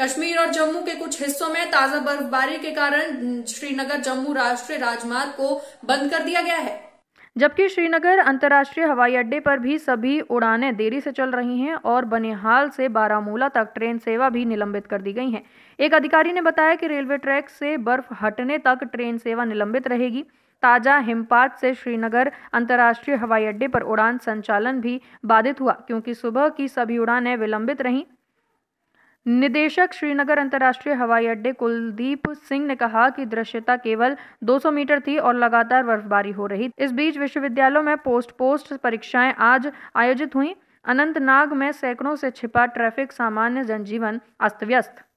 कश्मीर और जम्मू के कुछ हिस्सों में ताजा बर्फबारी के कारण श्रीनगर जम्मू राष्ट्रीय राजमार्ग को बंद कर दिया गया है जबकि श्रीनगर अंतर्राष्ट्रीय हवाई अड्डे पर भी सभी उड़ानें देरी से चल रही हैं और बनिहाल से बारामूला तक ट्रेन सेवा भी निलंबित कर दी गई है एक अधिकारी ने बताया कि रेलवे ट्रैक से बर्फ हटने तक ट्रेन सेवा निलंबित रहेगी ताजा हिमपात से श्रीनगर अंतर्राष्ट्रीय हवाई अड्डे पर उड़ान संचालन भी बाधित हुआ क्योंकि सुबह की सभी उड़ानें विलंबित रहीं निदेशक श्रीनगर अंतर्राष्ट्रीय हवाई अड्डे कुलदीप सिंह ने कहा कि दृश्यता केवल 200 मीटर थी और लगातार बर्फबारी हो रही इस बीच विश्वविद्यालयों में पोस्ट पोस्ट परीक्षाएं आज आयोजित हुई अनंतनाग में सैकड़ों से छिपा ट्रैफिक सामान्य जनजीवन अस्त व्यस्त